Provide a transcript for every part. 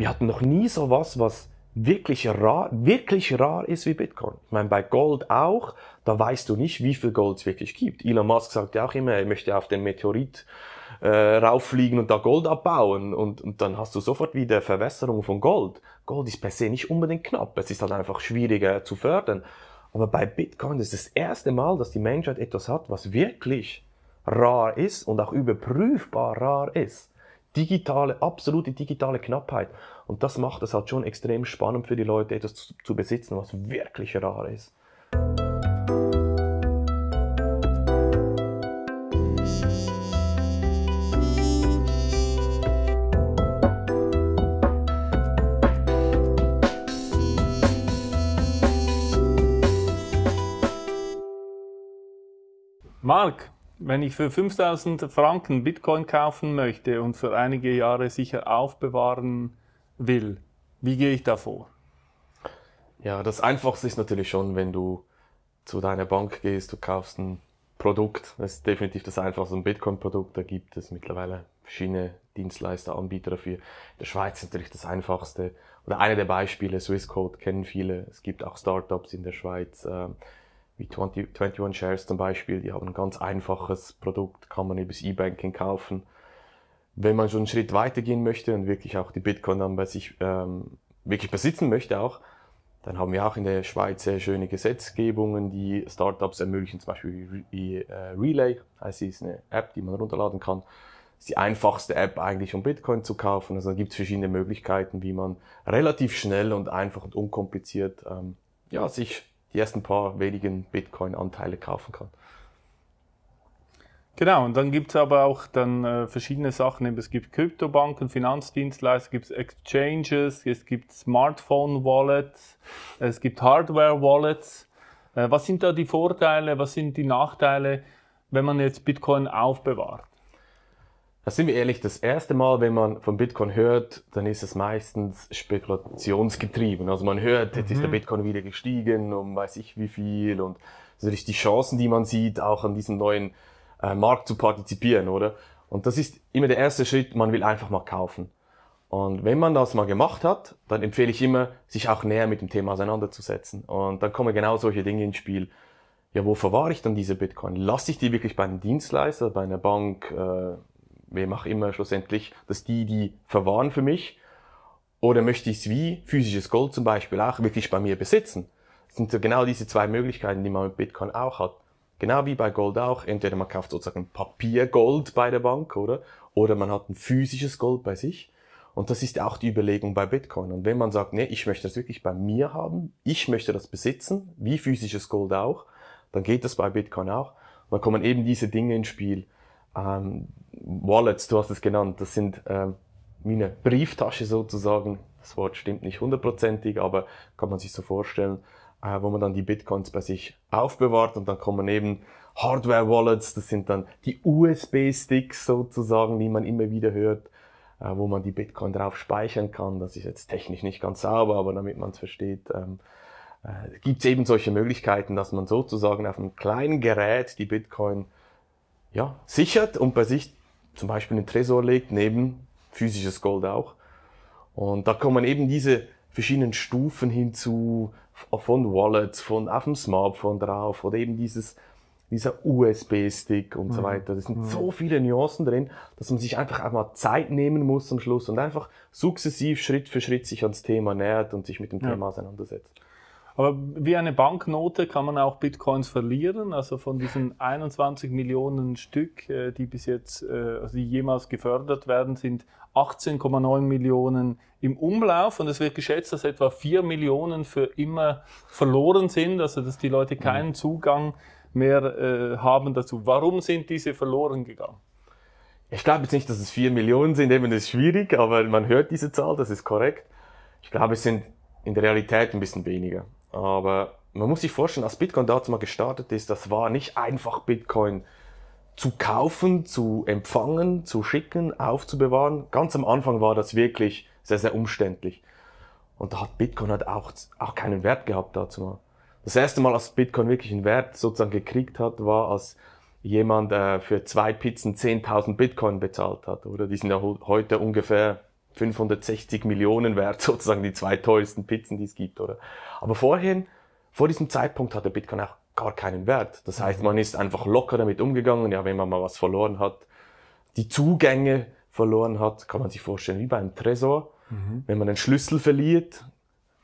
wir hatten noch nie so was, was wirklich rar, wirklich rar ist wie Bitcoin. Ich meine, bei Gold auch, da weißt du nicht, wie viel Gold es wirklich gibt. Elon Musk sagt ja auch immer, er möchte auf den Meteorit äh, rauffliegen und da Gold abbauen und, und dann hast du sofort wieder Verwässerung von Gold. Gold ist per se nicht unbedingt knapp, es ist halt einfach schwieriger zu fördern. Aber bei Bitcoin ist das erste Mal, dass die Menschheit etwas hat, was wirklich rar ist und auch überprüfbar rar ist digitale, absolute digitale Knappheit. Und das macht es halt schon extrem spannend für die Leute, etwas zu, zu besitzen, was wirklich rar ist. Mark, wenn ich für 5000 Franken Bitcoin kaufen möchte und für einige Jahre sicher aufbewahren will, wie gehe ich da vor? Ja, das Einfachste ist natürlich schon, wenn du zu deiner Bank gehst, du kaufst ein Produkt. Das ist definitiv das Einfachste, ein Bitcoin-Produkt. Da gibt es mittlerweile verschiedene Dienstleister, Anbieter dafür. In der Schweiz ist natürlich das Einfachste. Oder eine der Beispiele, Swissquote kennen viele. Es gibt auch Startups in der Schweiz. Ähm, wie 20, 21 Shares zum Beispiel, die haben ein ganz einfaches Produkt, kann man übers E-Banking kaufen. Wenn man schon einen Schritt weiter gehen möchte und wirklich auch die Bitcoin dann bei sich ähm, wirklich besitzen möchte auch, dann haben wir auch in der Schweiz sehr schöne Gesetzgebungen, die Startups ermöglichen, zum Beispiel wie äh, Relay, also ist eine App, die man runterladen kann. Das ist die einfachste App eigentlich, um Bitcoin zu kaufen. Also da gibt es verschiedene Möglichkeiten, wie man relativ schnell und einfach und unkompliziert ähm, ja, sich die ersten paar wenigen Bitcoin-Anteile kaufen kann. Genau, und dann gibt es aber auch dann äh, verschiedene Sachen. Es gibt Kryptobanken, Finanzdienstleister, gibt Exchanges, es gibt Smartphone-Wallets, es gibt Hardware-Wallets. Äh, was sind da die Vorteile, was sind die Nachteile, wenn man jetzt Bitcoin aufbewahrt? Da sind wir ehrlich, das erste Mal, wenn man von Bitcoin hört, dann ist es meistens spekulationsgetrieben. Also man hört, jetzt mhm. ist der mhm. Bitcoin wieder gestiegen um weiß ich wie viel und natürlich die Chancen, die man sieht, auch an diesem neuen äh, Markt zu partizipieren, oder? Und das ist immer der erste Schritt, man will einfach mal kaufen. Und wenn man das mal gemacht hat, dann empfehle ich immer, sich auch näher mit dem Thema auseinanderzusetzen. Und dann kommen genau solche Dinge ins Spiel. Ja, wo verwahre ich dann diese Bitcoin? Lasse ich die wirklich bei einem Dienstleister, bei einer Bank, äh, wem auch immer schlussendlich, dass die die verwahren für mich? Oder möchte ich es wie physisches Gold zum Beispiel auch wirklich bei mir besitzen? Das sind so genau diese zwei Möglichkeiten, die man mit Bitcoin auch hat. Genau wie bei Gold auch. Entweder man kauft sozusagen Papiergold bei der Bank, oder? Oder man hat ein physisches Gold bei sich. Und das ist auch die Überlegung bei Bitcoin. Und wenn man sagt, nee, ich möchte das wirklich bei mir haben, ich möchte das besitzen, wie physisches Gold auch, dann geht das bei Bitcoin auch. dann kommen eben diese Dinge ins Spiel ähm, Wallets, du hast es genannt, das sind ähm, meine Brieftasche sozusagen. Das Wort stimmt nicht hundertprozentig, aber kann man sich so vorstellen, äh, wo man dann die Bitcoins bei sich aufbewahrt und dann kommen eben Hardware-Wallets, das sind dann die USB-Sticks sozusagen, die man immer wieder hört, äh, wo man die Bitcoin drauf speichern kann. Das ist jetzt technisch nicht ganz sauber, aber damit man es versteht, ähm, äh, gibt es eben solche Möglichkeiten, dass man sozusagen auf einem kleinen Gerät die Bitcoin ja, sichert und bei sich zum Beispiel einen Tresor legt, neben physisches Gold auch. Und da kommen eben diese verschiedenen Stufen hinzu, von Wallets, von auf dem Smartphone drauf oder eben dieses, dieser USB-Stick und mhm. so weiter. Es sind mhm. so viele Nuancen drin, dass man sich einfach einmal Zeit nehmen muss am Schluss und einfach sukzessiv Schritt für Schritt sich ans Thema nähert und sich mit dem ja. Thema auseinandersetzt. Aber wie eine Banknote kann man auch Bitcoins verlieren. Also von diesen 21 Millionen Stück, äh, die bis jetzt, äh, also die jemals gefördert werden, sind 18,9 Millionen im Umlauf und es wird geschätzt, dass etwa 4 Millionen für immer verloren sind, also dass die Leute mhm. keinen Zugang mehr äh, haben dazu. Warum sind diese verloren gegangen? Ich glaube jetzt nicht, dass es 4 Millionen sind, eben das ist schwierig, aber man hört diese Zahl, das ist korrekt. Ich glaube, es sind in der Realität ein bisschen weniger. Aber man muss sich vorstellen, als Bitcoin damals mal gestartet ist, das war nicht einfach Bitcoin zu kaufen, zu empfangen, zu schicken, aufzubewahren. Ganz am Anfang war das wirklich sehr, sehr umständlich. Und da hat Bitcoin halt auch, auch keinen Wert gehabt dazu mal. Das erste Mal, als Bitcoin wirklich einen Wert sozusagen gekriegt hat, war, als jemand äh, für zwei Pizzen 10.000 Bitcoin bezahlt hat. Oder die sind ja heute ungefähr 560 Millionen wert, sozusagen die zwei teuersten Pizzen, die es gibt, oder? Aber vorhin, vor diesem Zeitpunkt hatte Bitcoin auch gar keinen Wert. Das heißt, mhm. man ist einfach locker damit umgegangen. Ja, wenn man mal was verloren hat, die Zugänge verloren hat, kann man sich vorstellen, wie bei einem Tresor. Mhm. Wenn man einen Schlüssel verliert,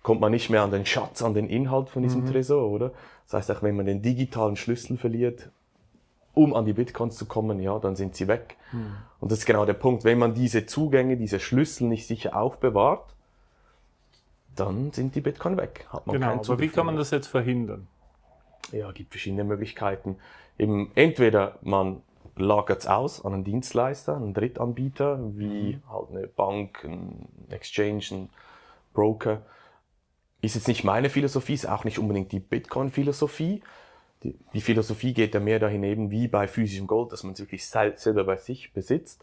kommt man nicht mehr an den Schatz, an den Inhalt von diesem mhm. Tresor, oder? Das heißt, auch wenn man den digitalen Schlüssel verliert, um an die Bitcoins zu kommen, ja, dann sind sie weg. Hm. Und das ist genau der Punkt. Wenn man diese Zugänge, diese Schlüssel nicht sicher aufbewahrt, dann sind die Bitcoin weg. Hat man genau, keinen aber wie kann man das jetzt verhindern? Ja, es gibt verschiedene Möglichkeiten. Eben, entweder man lagert es aus an einen Dienstleister, einen Drittanbieter, wie mhm. halt eine Bank, ein Exchange, ein Broker. Ist jetzt nicht meine Philosophie, ist auch nicht unbedingt die Bitcoin-Philosophie, die, die Philosophie geht ja mehr dahin eben wie bei physischem Gold, dass man es wirklich selber bei sich besitzt.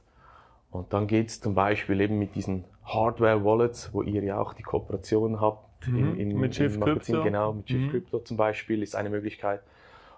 Und dann geht es zum Beispiel eben mit diesen Hardware-Wallets, wo ihr ja auch die Kooperation habt mhm. in, in, mit Shift Magazin, Crypto. genau, mit Shift mhm. Crypto zum Beispiel ist eine Möglichkeit.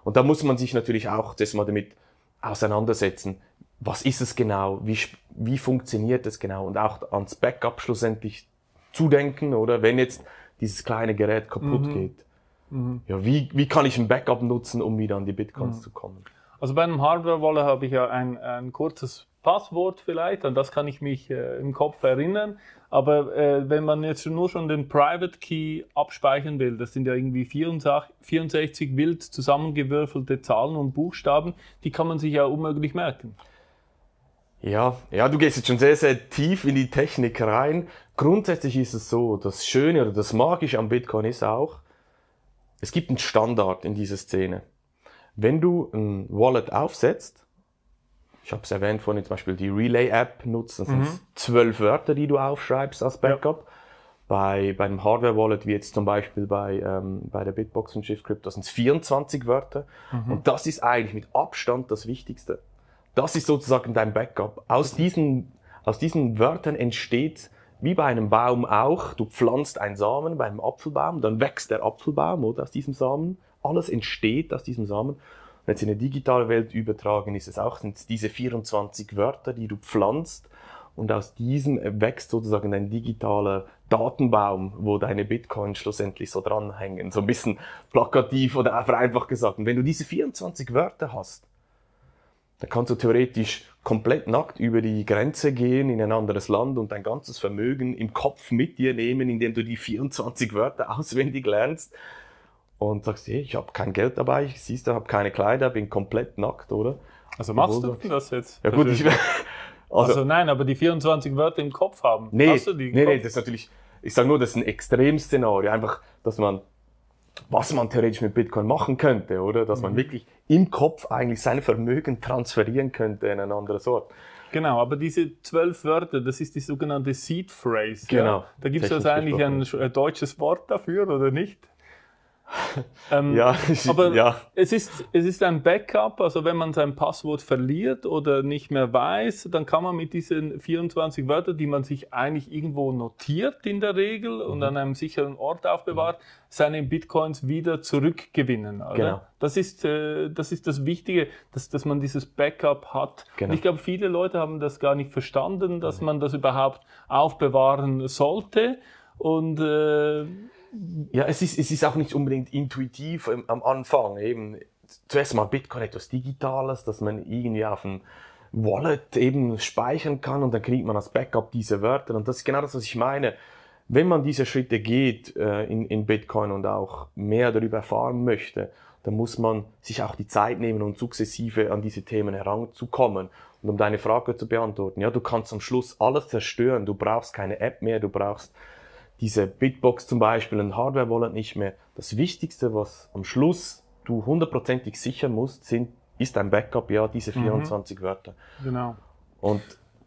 Und da muss man sich natürlich auch das mal damit auseinandersetzen. Was ist es genau? Wie, wie funktioniert es genau? Und auch ans Backup schlussendlich zu denken, oder wenn jetzt dieses kleine Gerät kaputt mhm. geht. Mhm. Ja, wie, wie kann ich ein Backup nutzen, um wieder an die Bitcoins mhm. zu kommen? Also bei einem Hardware-Wallet habe ich ja ein, ein kurzes Passwort vielleicht, an das kann ich mich äh, im Kopf erinnern. Aber äh, wenn man jetzt nur schon den Private Key abspeichern will, das sind ja irgendwie 64, 64 wild zusammengewürfelte Zahlen und Buchstaben, die kann man sich ja unmöglich merken. Ja, ja, du gehst jetzt schon sehr, sehr tief in die Technik rein. Grundsätzlich ist es so, das Schöne oder das Magische am Bitcoin ist auch, es gibt einen Standard in dieser Szene. Wenn du ein Wallet aufsetzt, ich habe es erwähnt vorhin, zum Beispiel die Relay-App nutzt, das mhm. sind zwölf Wörter, die du aufschreibst als Backup. Ja. Bei, bei einem Hardware-Wallet, wie jetzt zum Beispiel bei, ähm, bei der Bitbox und Shift Crypto, sind es 24 Wörter. Mhm. Und das ist eigentlich mit Abstand das Wichtigste. Das ist sozusagen dein Backup. Aus diesen, aus diesen Wörtern entsteht wie bei einem Baum auch, du pflanzt einen Samen bei einem Apfelbaum, dann wächst der Apfelbaum oder, aus diesem Samen. Alles entsteht aus diesem Samen. Und jetzt in eine digitale Welt übertragen ist es auch, sind diese 24 Wörter, die du pflanzt und aus diesem äh, wächst sozusagen ein digitaler Datenbaum, wo deine Bitcoins schlussendlich so dranhängen. So ein bisschen plakativ oder einfach gesagt. Und wenn du diese 24 Wörter hast, da kannst du theoretisch komplett nackt über die Grenze gehen in ein anderes Land und dein ganzes Vermögen im Kopf mit dir nehmen, indem du die 24 Wörter auswendig lernst und sagst, hey, ich habe kein Geld dabei, ich siehst du, habe keine Kleider, bin komplett nackt, oder? Also machst Obwohl, du das jetzt? Ja gut, ich, also, also, nein, aber die 24 Wörter im Kopf haben. Nee, Hast du die nee, nee, das ist natürlich, ich sage nur, das ist ein Extremszenario, einfach, dass man was man theoretisch mit Bitcoin machen könnte, oder? Dass man mhm. wirklich im Kopf eigentlich sein Vermögen transferieren könnte in ein anderes Ort. Genau, aber diese zwölf Wörter, das ist die sogenannte Seed Phrase. Genau. Ja? Da gibt es also eigentlich ein, ein, deutsches Wort dafür oder nicht? ähm, ja, aber ja. Es, ist, es ist ein Backup, also wenn man sein Passwort verliert oder nicht mehr weiß, dann kann man mit diesen 24 Wörtern, die man sich eigentlich irgendwo notiert in der Regel mhm. und an einem sicheren Ort aufbewahrt, seine Bitcoins wieder zurückgewinnen. Oder? Genau. Das, ist, äh, das ist das Wichtige, dass, dass man dieses Backup hat. Genau. ich glaube, viele Leute haben das gar nicht verstanden, dass mhm. man das überhaupt aufbewahren sollte. Und äh, ja, es ist, es ist auch nicht unbedingt intuitiv ähm, am Anfang. Eben zuerst mal Bitcoin etwas Digitales, das man irgendwie auf dem Wallet eben speichern kann und dann kriegt man als Backup diese Wörter. Und das ist genau das, was ich meine. Wenn man diese Schritte geht äh, in, in Bitcoin und auch mehr darüber erfahren möchte, dann muss man sich auch die Zeit nehmen, um sukzessive an diese Themen heranzukommen. Und um deine Frage zu beantworten, ja, du kannst am Schluss alles zerstören. Du brauchst keine App mehr, du brauchst diese Bitbox zum Beispiel, ein Hardware-Wallet nicht mehr. Das Wichtigste, was am Schluss du hundertprozentig sicher musst, sind, ist dein Backup, ja, diese 24 mhm. Wörter. Genau. Und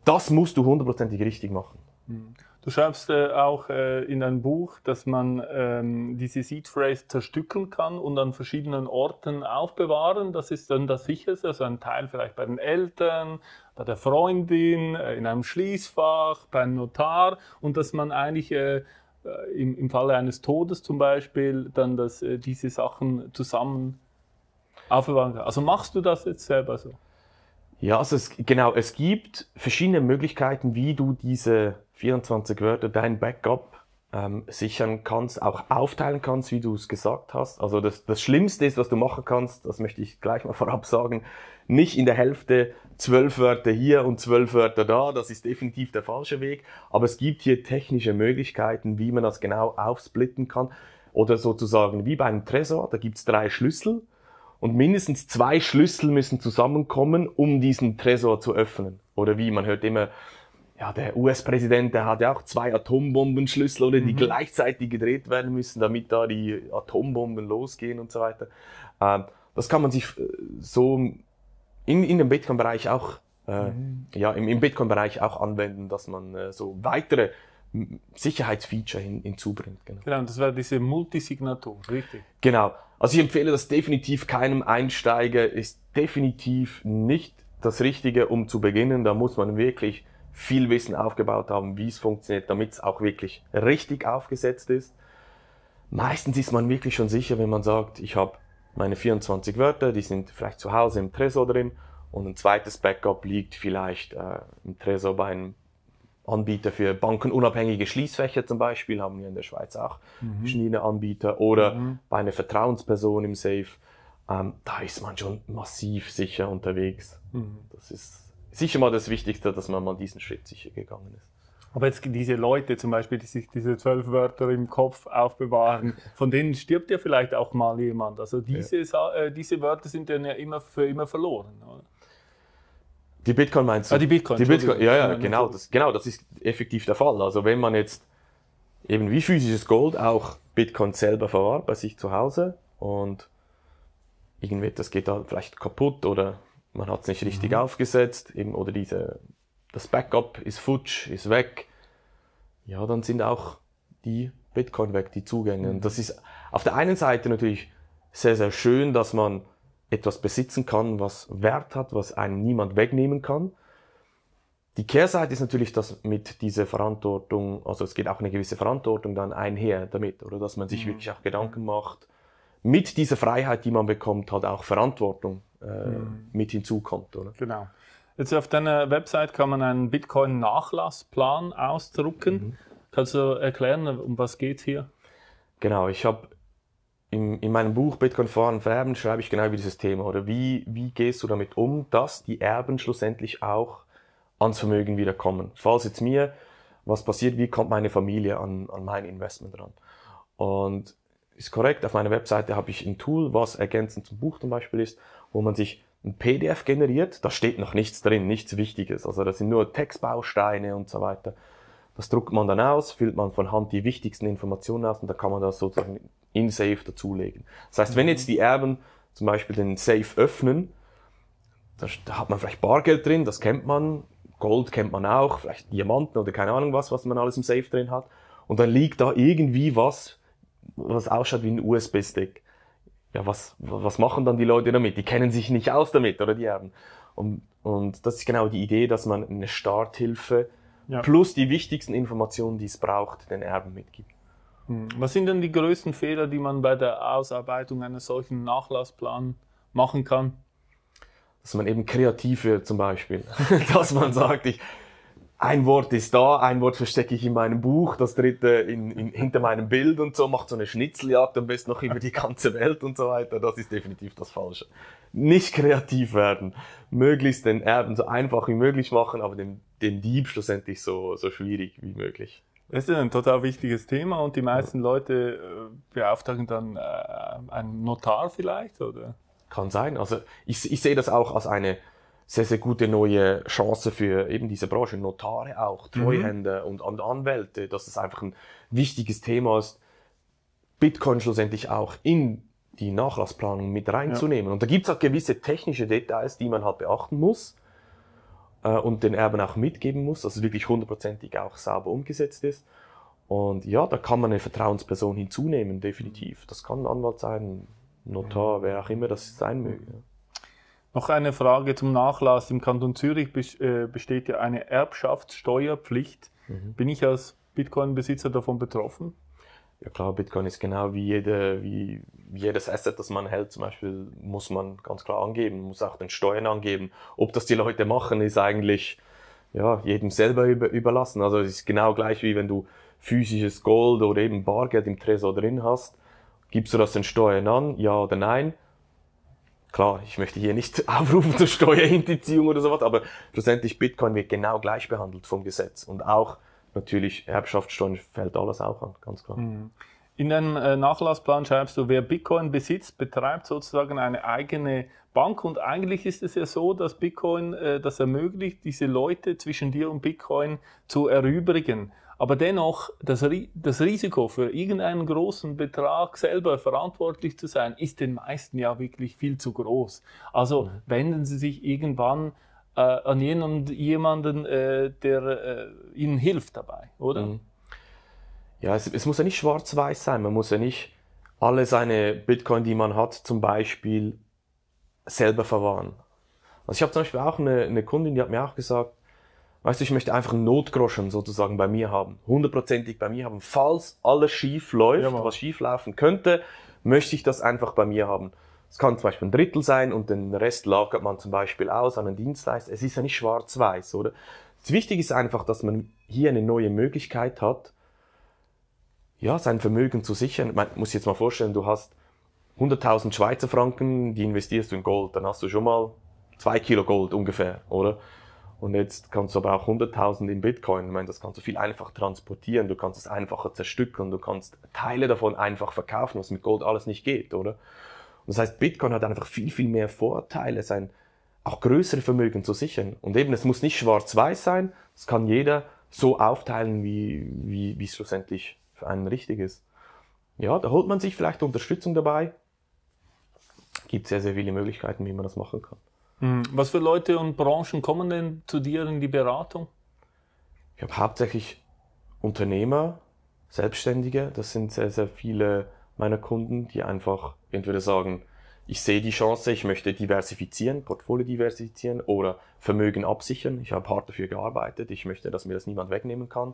das musst du hundertprozentig richtig machen. Mhm. Du schreibst äh, auch äh, in deinem Buch, dass man ähm, diese Seed Phrase zerstückeln kann und an verschiedenen Orten aufbewahren. Das ist dann das Sicherste. Also ein Teil vielleicht bei den Eltern, bei der Freundin, äh, in einem Schließfach, beim Notar und dass man eigentlich äh, äh, im, im Falle eines Todes zum Beispiel, dann dass äh, diese Sachen zusammen aufbewahren kann. Also machst du das jetzt selber so? Ja, also es, genau, es gibt verschiedene Möglichkeiten, wie du diese 24 Wörter, dein Backup ähm, sichern kannst, auch aufteilen kannst, wie du es gesagt hast. Also das, das Schlimmste ist, was du machen kannst, das möchte ich gleich mal vorab sagen, nicht in der Hälfte zwölf Wörter hier und zwölf Wörter da, das ist definitiv der falsche Weg, aber es gibt hier technische Möglichkeiten, wie man das genau aufsplitten kann oder sozusagen wie beim Tresor, da gibt es drei Schlüssel und mindestens zwei Schlüssel müssen zusammenkommen, um diesen Tresor zu öffnen. Oder wie, man hört immer, ja, der US-Präsident, der hat ja auch zwei Atombombenschlüssel, oder, die mhm. gleichzeitig gedreht werden müssen, damit da die Atombomben losgehen und so weiter. Ähm, das kann man sich äh, so in, in dem Bitcoin-Bereich auch, äh, mhm. ja, im, im Bitcoin-Bereich auch anwenden, dass man äh, so weitere Sicherheitsfeature hin, hinzubringt. Genau. genau, das war diese Multisignatur, richtig? Genau. Also ich empfehle das definitiv keinem Einsteiger, ist definitiv nicht das Richtige, um zu beginnen. Da muss man wirklich viel Wissen aufgebaut haben, wie es funktioniert, damit es auch wirklich richtig aufgesetzt ist. Meistens ist man wirklich schon sicher, wenn man sagt, ich habe meine 24 Wörter, die sind vielleicht zu Hause im Tresor drin und ein zweites Backup liegt vielleicht äh, im Tresor bei einem Anbieter für bankenunabhängige Schließfächer zum Beispiel, haben wir in der Schweiz auch mhm. verschiedene Anbieter oder mhm. bei einer Vertrauensperson im Safe. Ähm, da ist man schon massiv sicher unterwegs. Mhm. Das ist sicher mal das Wichtigste, dass man mal diesen Schritt sicher gegangen ist. Aber jetzt diese Leute zum Beispiel, die sich diese zwölf Wörter im Kopf aufbewahren, von denen stirbt ja vielleicht auch mal jemand. Also diese, ja. äh, diese Wörter sind dann ja immer für immer verloren. Oder? Die Bitcoin meinst du? Ah, die Bitcoin. Die Bitcoin ja, ja, genau das, genau, das ist effektiv der Fall. Also wenn man jetzt eben wie physisches Gold auch Bitcoin selber verwahrt bei sich zu Hause und irgendwie das geht da vielleicht kaputt oder man hat es nicht richtig mhm. aufgesetzt, eben, oder diese, das Backup ist futsch, ist weg, ja, dann sind auch die Bitcoin weg, die Zugänge. Und mhm. das ist auf der einen Seite natürlich sehr, sehr schön, dass man etwas besitzen kann, was Wert hat, was einem niemand wegnehmen kann. Die Kehrseite ist natürlich, dass mit dieser Verantwortung, also es geht auch eine gewisse Verantwortung dann einher damit, oder dass man sich mhm. wirklich auch Gedanken macht, mit dieser Freiheit, die man bekommt, hat auch Verantwortung äh, mhm. mit hinzukommt. Oder? Genau. Jetzt auf deiner Website kann man einen Bitcoin-Nachlassplan ausdrucken. Mhm. Kannst du erklären, um was geht hier? Genau, ich habe in, in, meinem Buch Bitcoin fahren, vererben, schreibe ich genau über dieses Thema. Oder wie, wie gehst du damit um, dass die Erben schlussendlich auch ans Vermögen wieder kommen? Falls jetzt mir was passiert, wie kommt meine Familie an, an mein Investment ran? Und ist korrekt, auf meiner Webseite habe ich ein Tool, was ergänzend zum Buch zum Beispiel ist, wo man sich ein PDF generiert, da steht noch nichts drin, nichts Wichtiges. Also das sind nur Textbausteine und so weiter. Das druckt man dann aus, füllt man von Hand die wichtigsten Informationen aus und da kann man das sozusagen in Safe dazulegen. Das heißt, wenn jetzt die Erben zum Beispiel den Safe öffnen, da hat man vielleicht Bargeld drin, das kennt man, Gold kennt man auch, vielleicht Diamanten oder keine Ahnung was, was man alles im Safe drin hat. Und dann liegt da irgendwie was, was ausschaut wie ein USB-Stick ja, was, was machen dann die Leute damit? Die kennen sich nicht aus damit, oder die Erben. Und, und das ist genau die Idee, dass man eine Starthilfe ja. plus die wichtigsten Informationen, die es braucht, den Erben mitgibt. Hm. Was sind denn die größten Fehler, die man bei der Ausarbeitung eines solchen Nachlassplans machen kann? Dass man eben kreativ wird zum Beispiel. Dass man sagt, ich, ein Wort ist da, ein Wort verstecke ich in meinem Buch, das dritte in, in, hinter meinem Bild und so, macht so eine Schnitzeljagd am besten noch über die ganze Welt und so weiter. Das ist definitiv das Falsche. Nicht kreativ werden, möglichst den Erben so einfach wie möglich machen, aber den, dem Dieb schlussendlich so, so schwierig wie möglich. Das ist ein total wichtiges Thema und die meisten Leute äh, beauftragen dann äh, einen Notar vielleicht, oder? Kann sein. Also ich, ich sehe das auch als eine sehr, sehr gute neue Chance für eben diese Branche, Notare auch, mhm. Treuhänder mhm. und Anwälte, dass es einfach ein wichtiges Thema ist, Bitcoin schlussendlich auch in die Nachlassplanung mit reinzunehmen. Ja. Und da gibt es halt gewisse technische Details, die man halt beachten muss äh, und den Erben auch mitgeben muss, dass es wirklich hundertprozentig auch sauber umgesetzt ist. Und ja, da kann man eine Vertrauensperson hinzunehmen, definitiv. Das kann ein Anwalt sein, Notar, mhm. wer auch immer das sein möge. Noch eine Frage zum Nachlass. Im Kanton Zürich äh, besteht ja eine Erbschaftssteuerpflicht. Mhm. Bin ich als Bitcoin-Besitzer davon betroffen? Ja klar, Bitcoin ist genau wie, jede, wie, wie jedes Asset, das man hält, zum Beispiel, muss man ganz klar angeben, muss auch den Steuern angeben. Ob das die Leute machen, ist eigentlich ja, jedem selber über, überlassen. Also es ist genau gleich wie wenn du physisches Gold oder eben Bargeld im Tresor drin hast. Gibst du das den Steuern an, ja oder nein? Klar, ich möchte hier nicht aufrufen zur Steuerhinterziehung oder sowas, aber schlussendlich Bitcoin wird genau gleich behandelt vom Gesetz und auch natürlich Erbschaftssteuern fällt alles auch an, ganz klar. Mhm. In deinem äh, Nachlassplan schreibst du, wer Bitcoin besitzt, betreibt sozusagen eine eigene Bank. Und eigentlich ist es ja so, dass Bitcoin äh, das ermöglicht, diese Leute zwischen dir und Bitcoin zu erübrigen aber dennoch das, das Risiko für irgendeinen großen Betrag selber verantwortlich zu sein, ist den meisten ja wirklich viel zu groß. Also mhm. wenden Sie sich irgendwann äh, an jenen, jemanden, äh, der äh, Ihnen hilft dabei, oder? Mhm. Ja, es, es, muss ja nicht schwarz-weiß sein. Man muss ja nicht alle seine Bitcoin, die man hat, zum Beispiel selber verwahren. Also ich habe zum Beispiel auch eine, eine Kundin, die hat mir auch gesagt, Weißt du, ich möchte einfach einen Notgroschen sozusagen bei mir haben, hundertprozentig bei mir haben. Falls alles schief läuft, ja, was schief laufen könnte, möchte ich das einfach bei mir haben. Es kann zum Beispiel ein Drittel sein und den Rest lagert man zum Beispiel aus an einen Dienstleister. Es ist ja nicht schwarz-weiß, oder? Das Wichtige ist einfach, dass man hier eine neue Möglichkeit hat, ja, sein Vermögen zu sichern. Man muss jetzt mal vorstellen, du hast 100.000 Schweizer Franken, die investierst du in Gold, dann hast du schon mal zwei Kilo Gold ungefähr, oder? Und jetzt kannst du aber auch 100.000 in Bitcoin, ich meine, das kannst du viel einfacher transportieren, du kannst es einfacher zerstückeln, du kannst Teile davon einfach verkaufen, was mit Gold alles nicht geht, oder? Und das heißt, Bitcoin hat einfach viel, viel mehr Vorteile, sein auch größere Vermögen zu sichern. Und eben, es muss nicht schwarz-weiß sein, es kann jeder so aufteilen, wie, wie, wie es schlussendlich für einen richtig ist. Ja, da holt man sich vielleicht Unterstützung dabei. Gibt sehr, sehr viele Möglichkeiten, wie man das machen kann. Hm. Was für Leute und Branchen kommen denn zu dir in die Beratung? Ich habe hauptsächlich Unternehmer, Selbstständige. Das sind sehr, sehr viele meiner Kunden, die einfach entweder sagen, ich sehe die Chance, ich möchte diversifizieren, Portfolio diversifizieren oder Vermögen absichern. Ich habe hart dafür gearbeitet, ich möchte, dass mir das niemand wegnehmen kann.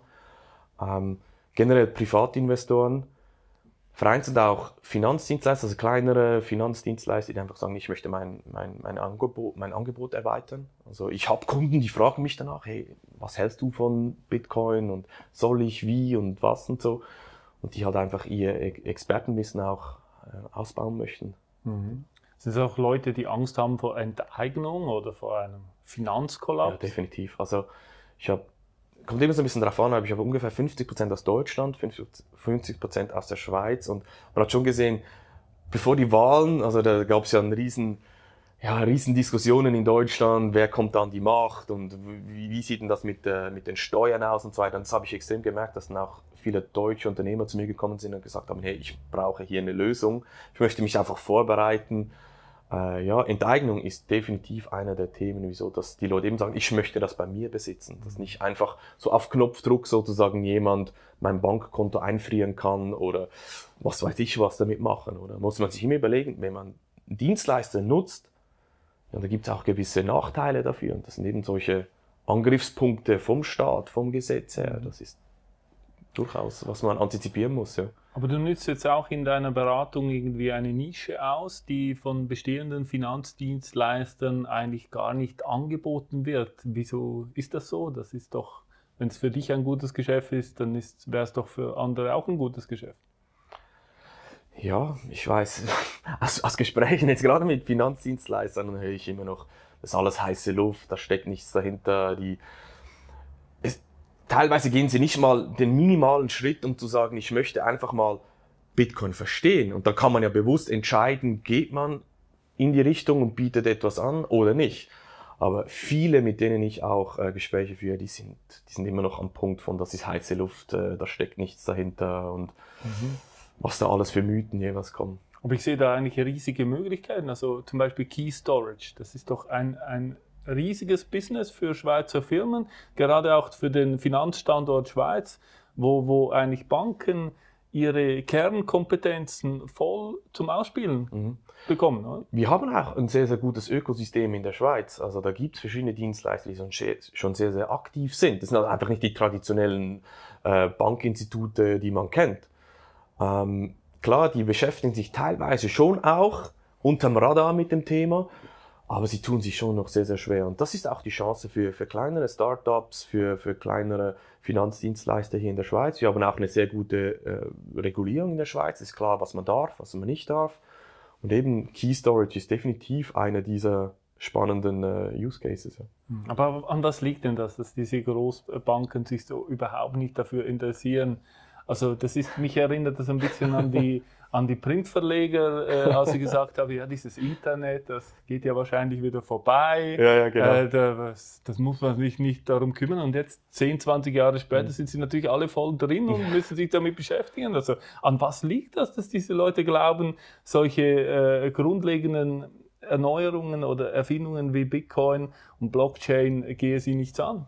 Ähm, generell Privatinvestoren, vereinzelt auch Finanzdienstleister, also kleinere Finanzdienstleister, die einfach sagen, ich möchte mein, mein, mein, Angebot, mein Angebot erweitern. Also ich habe Kunden, die fragen mich danach, hey, was hältst du von Bitcoin und soll ich wie und was und so. Und die halt einfach ihr e-, Expertenwissen auch äh, ausbauen möchten. Mhm. Sind es auch Leute, die Angst haben vor Enteignung oder vor einem Finanzkollaps? Ja, definitiv. Also ich habe kommt immer so ein bisschen drauf an, habe ich aber ungefähr 50% aus Deutschland, 50% aus der Schweiz und man hat schon gesehen, bevor die Wahlen, also da gab es ja einen riesen ja, Riesendiskussionen in Deutschland, wer kommt an die Macht und wie, wie sieht denn das mit, äh, mit den Steuern aus und so weiter. Und das habe ich extrem gemerkt, dass dann auch viele deutsche Unternehmer zu mir gekommen sind und gesagt haben, hey, ich brauche hier eine Lösung, ich möchte mich einfach vorbereiten äh, ja, Enteignung ist definitiv einer der Themen, wieso, dass die Leute eben sagen, ich möchte das bei mir besitzen, dass mhm. nicht einfach so auf Knopfdruck sozusagen jemand mein Bankkonto einfrieren kann oder was weiß ich was damit machen, oder? Muss man sich immer überlegen, wenn man Dienstleister nutzt, ja, da gibt es auch gewisse Nachteile dafür und das sind eben solche Angriffspunkte vom Staat, vom Gesetz her, mhm. das ist durchaus, was man antizipieren muss. Ja. Aber du nützt jetzt auch in deiner Beratung irgendwie eine Nische aus, die von bestehenden Finanzdienstleistern eigentlich gar nicht angeboten wird. Wieso ist das so? Das ist doch, wenn es für dich ein gutes Geschäft ist, dann wäre es doch für andere auch ein gutes Geschäft. Ja, ich weiß, aus, aus Gesprächen jetzt gerade mit Finanzdienstleistern höre ich immer noch, das ist alles heiße Luft, da steckt nichts dahinter, die, teilweise gehen sie nicht mal den minimalen Schritt, um zu sagen, ich möchte einfach mal Bitcoin verstehen. Und da kann man ja bewusst entscheiden, geht man in die Richtung und bietet etwas an oder nicht. Aber viele, mit denen ich auch äh, Gespräche führe, die sind, die sind immer noch am Punkt von, das ist heiße Luft, äh, da steckt nichts dahinter und mhm. was da alles für Mythen jeweils kommen. Aber ich sehe da eigentlich riesige Möglichkeiten. Also zum Beispiel Key Storage, das ist doch ein, ein riesiges Business für Schweizer Firmen, gerade auch für den Finanzstandort Schweiz, wo, wo eigentlich Banken ihre Kernkompetenzen voll zum Ausspielen mhm. bekommen. Oder? Wir haben auch ein sehr, sehr gutes Ökosystem in der Schweiz. Also da gibt es verschiedene Dienstleister, die schon sehr, sehr aktiv sind. Das sind also einfach nicht die traditionellen äh, Bankinstitute, die man kennt. Ähm, klar, die beschäftigen sich teilweise schon auch unterm Radar mit dem Thema, aber sie tun sich schon noch sehr, sehr schwer. Und das ist auch die Chance für, für kleinere Startups, für, für kleinere Finanzdienstleister hier in der Schweiz. Wir haben auch eine sehr gute äh, Regulierung in der Schweiz. Es Ist klar, was man darf, was man nicht darf. Und eben Key Storage ist definitiv einer dieser spannenden äh, Use Cases. Ja. Hm. Aber an was liegt denn das, dass diese Großbanken sich so überhaupt nicht dafür interessieren? Also das ist, mich erinnert das ein bisschen an die, an die Printverleger, äh, als ich gesagt habe, ja, dieses Internet, das geht ja wahrscheinlich wieder vorbei. Ja, ja, genau. Äh, das, das, muss man sich nicht darum kümmern. Und jetzt, 10, 20 Jahre später, mhm. sind sie natürlich alle voll drin und müssen sich damit beschäftigen. Also an was liegt das, dass diese Leute glauben, solche äh, grundlegenden Erneuerungen oder Erfindungen wie Bitcoin und Blockchain gehe sie nichts an?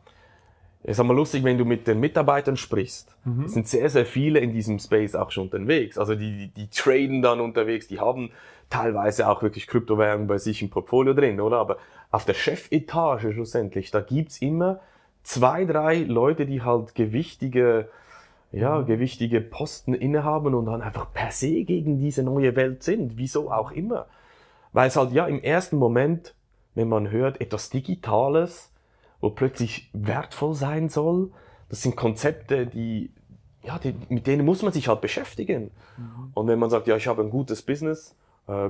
ist mal lustig, wenn du mit den Mitarbeitern sprichst. Mhm. Es sind sehr, sehr viele in diesem Space auch schon unterwegs. Also die, die, die traden dann unterwegs, die haben teilweise auch wirklich Kryptowährungen bei sich im Portfolio drin, oder? Aber auf der Chefetage schlussendlich, da gibt es immer zwei, drei Leute, die halt gewichtige, ja, mhm. gewichtige Posten innehaben und dann einfach per se gegen diese neue Welt sind. Wieso auch immer. Weil es halt ja im ersten Moment, wenn man hört, etwas Digitales, wo plötzlich wertvoll sein soll. Das sind Konzepte, die, ja, die, mit denen muss man sich halt beschäftigen. Mhm. Und wenn man sagt, ja, ich habe ein gutes Business, äh,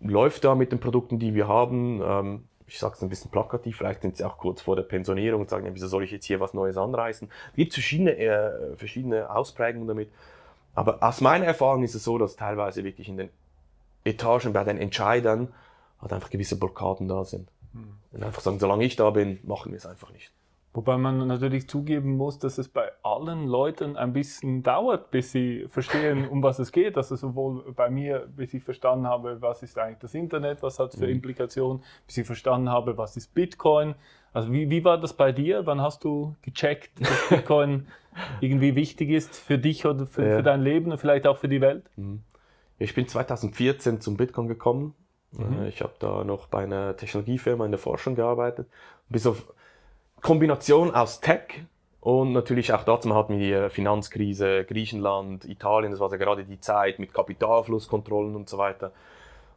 läuft da mit den Produkten, die wir haben, ähm, ich sage es ein bisschen plakativ, vielleicht sind sie auch kurz vor der Pensionierung und sagen, ja, wieso soll ich jetzt hier was Neues anreißen? Es gibt verschiedene, äh, verschiedene Ausprägungen damit. Aber aus meiner Erfahrung ist es so, dass teilweise wirklich in den Etagen bei den Entscheidern halt einfach gewisse Blockaden da sind. Und einfach sagen, solange ich da bin, machen wir es einfach nicht. Wobei man natürlich zugeben muss, dass es bei allen Leuten ein bisschen dauert, bis sie verstehen, um was es geht. Also sowohl bei mir, bis ich verstanden habe, was ist eigentlich das Internet, was hat es für mhm. Implikationen, bis ich verstanden habe, was ist Bitcoin. Also wie, wie war das bei dir? Wann hast du gecheckt, dass Bitcoin irgendwie wichtig ist für dich oder für, ja. für, dein Leben und vielleicht auch für die Welt? Mhm. Ich bin 2014 zum Bitcoin gekommen Mhm. Äh, ich habe da noch bei einer Technologiefirma in der Forschung gearbeitet. Bis auf Kombination aus Tech und natürlich auch dazu, hatten wir die äh, Finanzkrise, Griechenland, Italien, das war ja gerade die Zeit mit Kapitalflusskontrollen und so weiter.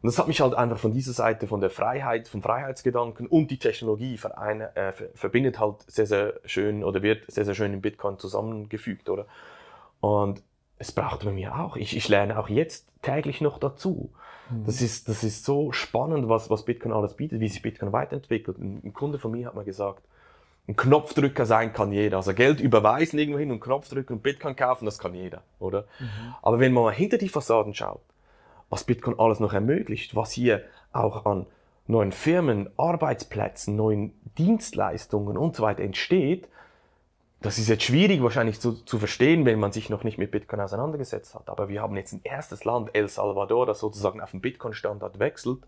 Und das hat mich halt einfach von dieser Seite, von der Freiheit, vom Freiheitsgedanken und die Technologie vereine, äh, verbindet halt sehr, sehr schön oder wird sehr, sehr schön in Bitcoin zusammengefügt, oder? Und es braucht man mir auch. Ich, ich lerne auch jetzt täglich noch dazu. Das, ist, das ist so spannend, was, was Bitcoin alles bietet, wie sich Bitcoin weiterentwickelt. Ein, ein Kunde von mir hat mal gesagt, ein Knopfdrücker sein kann jeder. Also Geld überweisen irgendwo hin und Knopfdrücken und Bitcoin kaufen, das kann jeder, oder? Mhm. Aber wenn man mal hinter die Fassaden schaut, was Bitcoin alles noch ermöglicht, was hier auch an neuen Firmen, Arbeitsplätzen, neuen Dienstleistungen und so weiter entsteht, das ist jetzt schwierig wahrscheinlich zu, zu verstehen, wenn man sich noch nicht mit Bitcoin auseinandergesetzt hat. Aber wir haben jetzt ein erstes Land, El Salvador, das sozusagen auf den Bitcoin-Standard wechselt.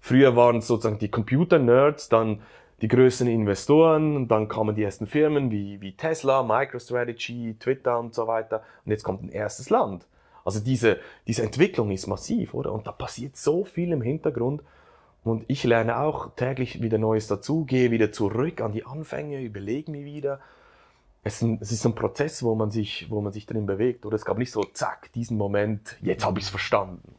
Früher waren es sozusagen die Computer-Nerds, dann die größten Investoren, dann kamen die ersten Firmen wie, wie Tesla, MicroStrategy, Twitter und so weiter. Und jetzt kommt ein erstes Land. Also diese, diese Entwicklung ist massiv, oder? Und da passiert so viel im Hintergrund. Und ich lerne auch täglich wieder Neues dazu, gehe wieder zurück an die Anfänge, überlege mir wieder, es ist, ein, es ist ein Prozess, wo man sich, wo man sich drin bewegt. Oder es gab nicht so, zack, diesen Moment, jetzt habe ich es verstanden.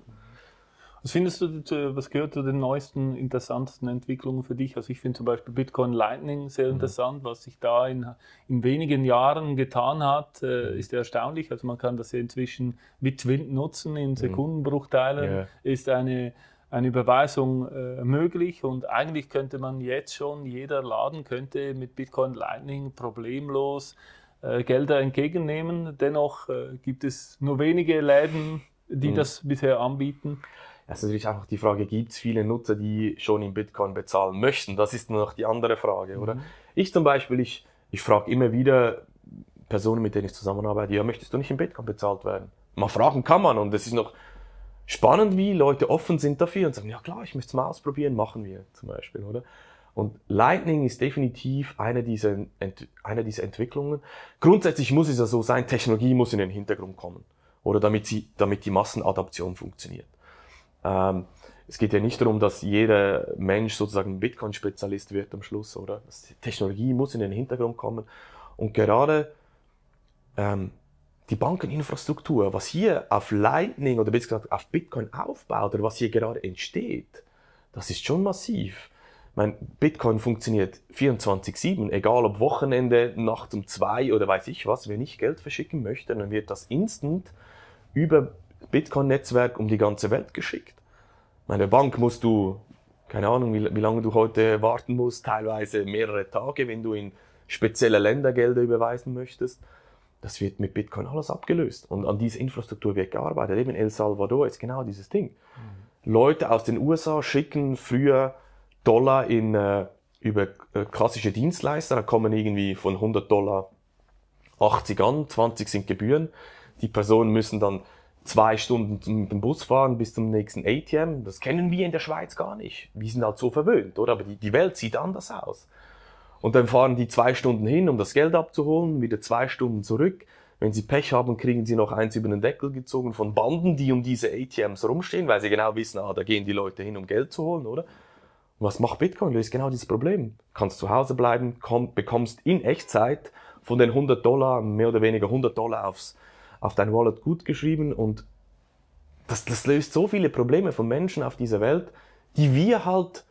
Was findest du, was gehört zu den neuesten, interessantesten Entwicklungen für dich? Also ich finde zum Beispiel Bitcoin Lightning sehr mhm. interessant. Was sich da in, in wenigen Jahren getan hat, äh, mhm. ist erstaunlich. Also man kann das ja inzwischen mit Wind nutzen in mhm. Sekundenbruchteilen. Yeah. Ist eine eine Überweisung äh, möglich und eigentlich könnte man jetzt schon, jeder Laden könnte mit Bitcoin Lightning problemlos äh, Gelder entgegennehmen. Dennoch äh, gibt es nur wenige Läden, die mhm. das bisher anbieten. Es ist natürlich einfach die Frage, gibt es viele Nutzer, die schon in Bitcoin bezahlen möchten? Das ist noch die andere Frage, mhm. oder? Ich zum Beispiel, ich, ich frage immer wieder Personen, mit denen ich zusammenarbeite, ja, möchtest du nicht in Bitcoin bezahlt werden? Mal fragen kann man und das ist noch spannend, wie Leute offen sind dafür und sagen, ja klar, ich möchte es mal ausprobieren, machen wir zum Beispiel, oder? Und Lightning ist definitiv eine dieser, Ent eine dieser Entwicklungen. Grundsätzlich muss es ja so sein, Technologie muss in den Hintergrund kommen, oder damit, sie, damit die Massenadaption funktioniert. Ähm, es geht ja nicht darum, dass jeder Mensch sozusagen Bitcoin-Spezialist wird am Schluss, oder? Technologie muss in den Hintergrund kommen. Und gerade ähm, die Bankeninfrastruktur, was hier auf Lightning oder besser gesagt auf Bitcoin aufbaut oder was hier gerade entsteht, das ist schon massiv. Ich Bitcoin funktioniert 24-7, egal ob Wochenende, Nacht um zwei oder weiß ich was. Wenn ich Geld verschicken möchte, dann wird das instant über Bitcoin-Netzwerk um die ganze Welt geschickt. Meine Bank musst du, keine Ahnung, wie, wie lange du heute warten musst, teilweise mehrere Tage, wenn du in spezielle Länder Gelder überweisen möchtest das wird mit Bitcoin alles abgelöst. Und an dieser Infrastruktur wird gearbeitet. Eben El Salvador ist genau dieses Ding. Mhm. Leute aus den USA schicken früher Dollar in, äh, über äh, klassische Dienstleister. Da kommen irgendwie von 100 Dollar 80 an, 20 sind Gebühren. Die Personen müssen dann zwei Stunden mit dem Bus fahren bis zum nächsten ATM. Das kennen wir in der Schweiz gar nicht. Wir sind halt so verwöhnt, oder? Aber die, die Welt sieht anders aus. Und dann fahren die zwei Stunden hin, um das Geld abzuholen, wieder zwei Stunden zurück. Wenn sie Pech haben, kriegen sie noch eins über den Deckel gezogen von Banden, die um diese ATMs rumstehen, weil sie genau wissen, ah, da gehen die Leute hin, um Geld zu holen, oder? Und was macht Bitcoin? Löst genau dieses Problem. Kannst zu Hause bleiben, komm, bekommst in Echtzeit von den 100 Dollar, mehr oder weniger 100 Dollar aufs, auf dein Wallet gut geschrieben und das, das löst so viele Probleme von Menschen auf dieser Welt, die wir halt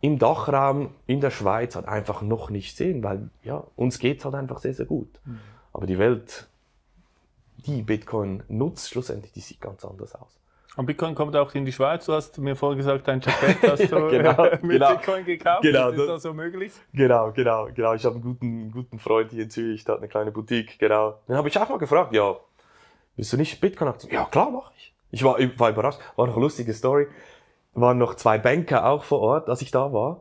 im Dachraum in der Schweiz halt einfach noch nicht sehen, weil ja, uns geht es halt einfach sehr, sehr gut. Mhm. Aber die Welt, die Bitcoin nutzt schlussendlich, die sieht ganz anders aus. Und Bitcoin kommt auch in die Schweiz. Du hast mir vorher gesagt, dein Jackett hast du ja, genau, äh, mit genau, Bitcoin gekauft. Genau, das ist das so möglich? Genau, genau, genau. Ich habe einen guten, guten Freund hier in Zürich, der hat eine kleine Boutique, genau. Den habe ich auch mal gefragt, ja, willst du nicht Bitcoin? Ja, klar, mache ich. Ich war, war überrascht. War noch eine lustige Story waren noch zwei Banker auch vor Ort, als ich da war.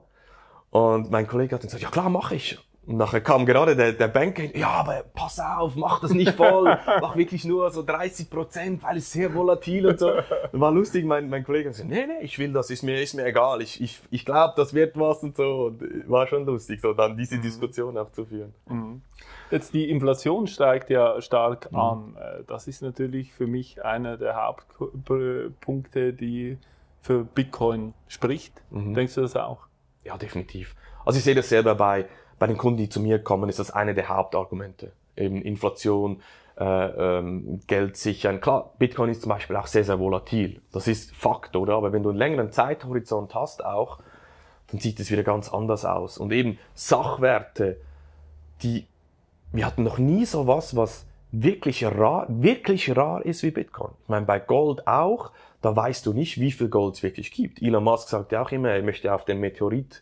Und mein Kollege hat dann gesagt, ja klar, mache ich. Und nachher kam gerade der, der Banker ja, aber pass auf, mach das nicht voll, mach wirklich nur so 30 Prozent, weil es sehr volatil und so. War lustig, mein, mein Kollege hat gesagt, nee, nee, ich will das, ist mir, ist mir egal, ich, ich, ich glaube, das wird was und so. Und war schon lustig, so dann diese mhm. Diskussion auch zu führen. Mhm. Jetzt die Inflation steigt ja stark mhm. an. Äh, das ist natürlich für mich einer der Hauptpunkte, die für Bitcoin spricht. Mhm. Denkst du das auch? Ja, definitiv. Also ich sehe das selber bei, bei den Kunden, die zu mir kommen, ist das eine der Hauptargumente. Eben Inflation, äh, ähm, Geld sichern. Klar, Bitcoin ist zum Beispiel auch sehr, sehr volatil. Das ist Fakt, oder? Aber wenn du einen längeren Zeithorizont hast auch, dann sieht es wieder ganz anders aus. Und eben Sachwerte, die, wir hatten noch nie so was, was wirklich rar, wirklich rar ist wie Bitcoin. Ich meine, bei Gold auch, da weißt du nicht, wie viel Gold es wirklich gibt. Elon Musk sagt ja auch immer, er möchte auf den Meteorit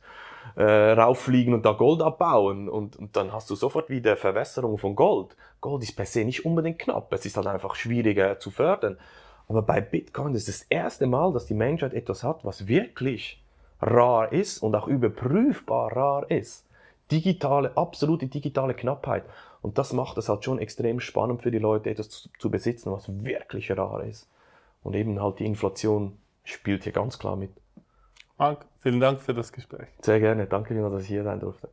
äh, rauffliegen und da Gold abbauen und, und dann hast du sofort wieder Verwässerung von Gold. Gold ist per se nicht unbedingt knapp, es ist halt einfach schwieriger zu fördern. Aber bei Bitcoin ist das erste Mal, dass die Menschheit etwas hat, was wirklich rar ist und auch überprüfbar rar ist. Digitale, absolute digitale Knappheit. Und das macht es halt schon extrem spannend für die Leute, etwas zu, zu besitzen, was wirklich rar ist. Und eben halt die Inflation spielt hier ganz klar mit. Marc, vielen Dank für das Gespräch. Sehr gerne. Danke, dass ich hier sein durfte.